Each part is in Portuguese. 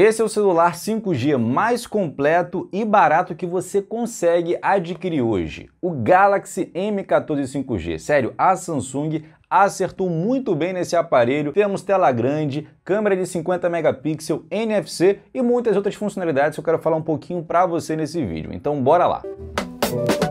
Esse é o celular 5G mais completo e barato que você consegue adquirir hoje. O Galaxy M14 5G. Sério, a Samsung acertou muito bem nesse aparelho. Temos tela grande, câmera de 50 megapixels, NFC e muitas outras funcionalidades que eu quero falar um pouquinho para você nesse vídeo. Então bora lá. Música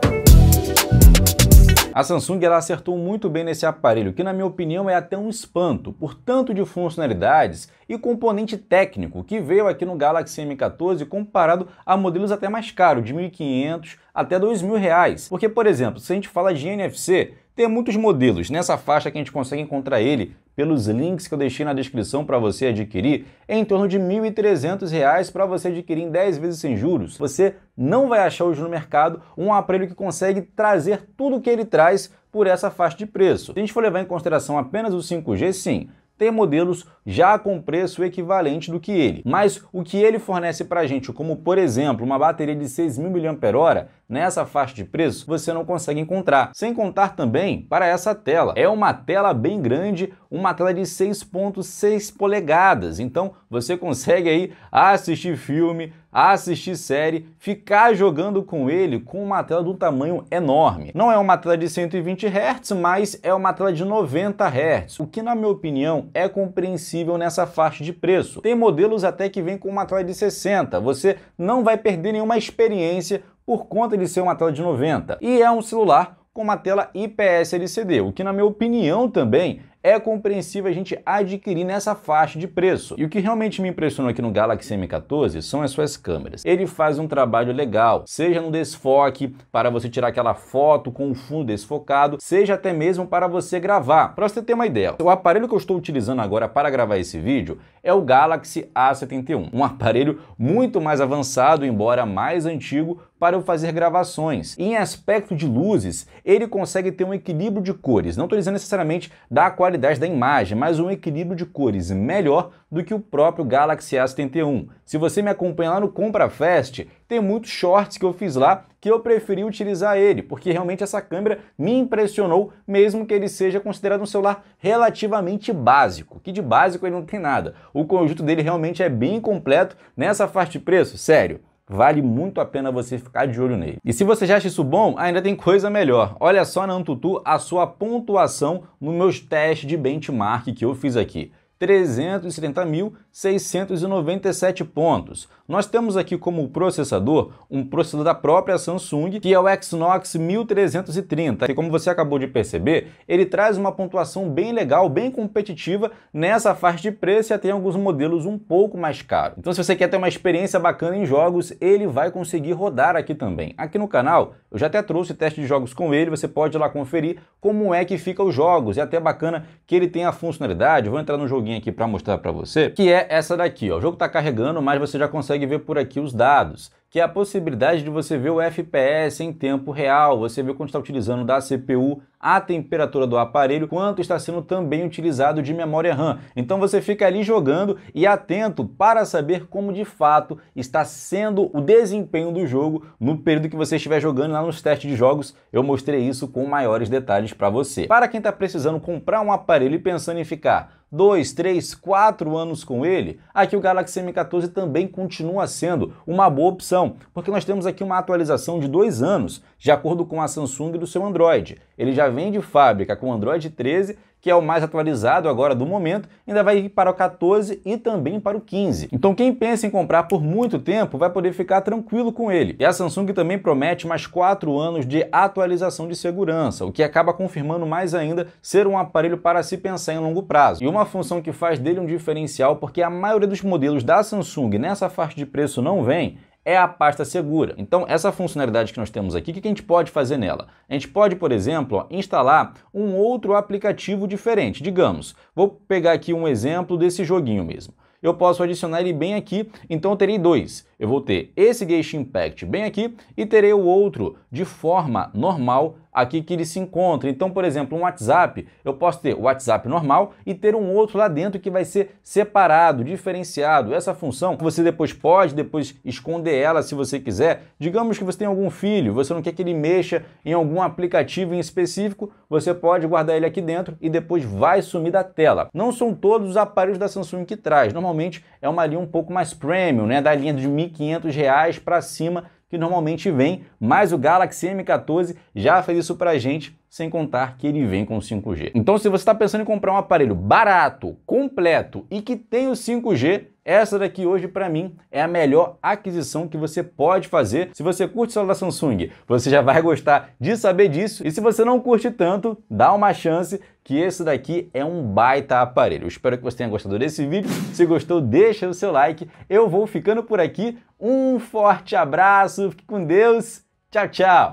a Samsung ela acertou muito bem nesse aparelho, que na minha opinião é até um espanto, por tanto de funcionalidades e componente técnico que veio aqui no Galaxy M14 comparado a modelos até mais caros, de 1.500 até 2.000 reais. Porque, por exemplo, se a gente fala de NFC, tem muitos modelos. Nessa faixa que a gente consegue encontrar ele pelos links que eu deixei na descrição para você adquirir, é em torno de R$ 1.300 para você adquirir em 10 vezes sem juros. Você não vai achar hoje no mercado um aparelho que consegue trazer tudo o que ele traz por essa faixa de preço. Se a gente for levar em consideração apenas o 5G, sim, tem modelos já com preço equivalente do que ele. Mas o que ele fornece para a gente, como por exemplo uma bateria de 6.000 mAh, nessa faixa de preço você não consegue encontrar. Sem contar também para essa tela. É uma tela bem grande, uma tela de 6.6 polegadas. Então você consegue aí assistir filme, a assistir série, ficar jogando com ele com uma tela do tamanho enorme. Não é uma tela de 120 Hz, mas é uma tela de 90 Hz, o que na minha opinião é compreensível nessa faixa de preço. Tem modelos até que vem com uma tela de 60, você não vai perder nenhuma experiência por conta de ser uma tela de 90. E é um celular com uma tela IPS LCD, o que na minha opinião também é compreensível a gente adquirir nessa faixa de preço. E o que realmente me impressionou aqui no Galaxy M14 são as suas câmeras. Ele faz um trabalho legal, seja no desfoque, para você tirar aquela foto com o fundo desfocado, seja até mesmo para você gravar. Para você ter uma ideia, o aparelho que eu estou utilizando agora para gravar esse vídeo, é o Galaxy A71, um aparelho muito mais avançado, embora mais antigo, para fazer gravações. Em aspecto de luzes, ele consegue ter um equilíbrio de cores, não estou dizendo necessariamente da qualidade da imagem, mas um equilíbrio de cores melhor do que o próprio Galaxy A71. Se você me acompanha lá no Compra Fest, tem muitos shorts que eu fiz lá que eu preferi utilizar ele, porque realmente essa câmera me impressionou, mesmo que ele seja considerado um celular relativamente básico, que de básico ele não tem nada. O conjunto dele realmente é bem completo nessa faixa de preço, sério. Vale muito a pena você ficar de olho nele. E se você já acha isso bom, ainda tem coisa melhor. Olha só na Antutu a sua pontuação nos meus testes de benchmark que eu fiz aqui. 370.697 pontos. Nós temos aqui como processador um processador da própria Samsung, que é o Exynos 1330. E como você acabou de perceber, ele traz uma pontuação bem legal, bem competitiva nessa faixa de preço e até em alguns modelos um pouco mais caro. Então se você quer ter uma experiência bacana em jogos, ele vai conseguir rodar aqui também. Aqui no canal, eu já até trouxe teste de jogos com ele, você pode ir lá conferir como é que fica os jogos. É até bacana que ele tem a funcionalidade, vou entrar no jogo joguinho aqui para mostrar para você, que é essa daqui. Ó. O jogo está carregando, mas você já consegue ver por aqui os dados que é a possibilidade de você ver o FPS em tempo real, você ver quanto está utilizando da CPU, a temperatura do aparelho, quanto está sendo também utilizado de memória RAM. Então você fica ali jogando e atento para saber como de fato está sendo o desempenho do jogo no período que você estiver jogando lá nos testes de jogos. Eu mostrei isso com maiores detalhes para você. Para quem está precisando comprar um aparelho e pensando em ficar dois, três, quatro anos com ele, aqui o Galaxy M14 também continua sendo uma boa opção, porque nós temos aqui uma atualização de dois anos, de acordo com a Samsung do seu Android. Ele já vem de fábrica com Android 13 que é o mais atualizado agora do momento, ainda vai ir para o 14 e também para o 15. Então quem pensa em comprar por muito tempo vai poder ficar tranquilo com ele. E a Samsung também promete mais 4 anos de atualização de segurança, o que acaba confirmando mais ainda ser um aparelho para se pensar em longo prazo. E uma função que faz dele um diferencial porque a maioria dos modelos da Samsung nessa faixa de preço não vem, é a pasta segura. Então, essa funcionalidade que nós temos aqui, o que a gente pode fazer nela? A gente pode, por exemplo, instalar um outro aplicativo diferente. Digamos, vou pegar aqui um exemplo desse joguinho mesmo eu posso adicionar ele bem aqui, então eu terei dois. Eu vou ter esse Gauge Impact bem aqui e terei o outro de forma normal aqui que ele se encontra. Então, por exemplo, um WhatsApp, eu posso ter o WhatsApp normal e ter um outro lá dentro que vai ser separado, diferenciado. Essa função você depois pode depois esconder ela se você quiser. Digamos que você tem algum filho, você não quer que ele mexa em algum aplicativo em específico, você pode guardar ele aqui dentro e depois vai sumir da tela. Não são todos os aparelhos da Samsung que traz. Normalmente normalmente é uma linha um pouco mais premium, né? Da linha de R$ 1.500 para cima, que normalmente vem, mas o Galaxy M14 já fez isso para a gente, sem contar que ele vem com 5G. Então, se você está pensando em comprar um aparelho barato, completo e que tem o 5G, essa daqui hoje, para mim, é a melhor aquisição que você pode fazer. Se você curte o celular Samsung, você já vai gostar de saber disso. E se você não curte tanto, dá uma chance que esse daqui é um baita aparelho. Eu espero que você tenha gostado desse vídeo. Se gostou, deixa o seu like. Eu vou ficando por aqui. Um forte abraço, fique com Deus. Tchau, tchau.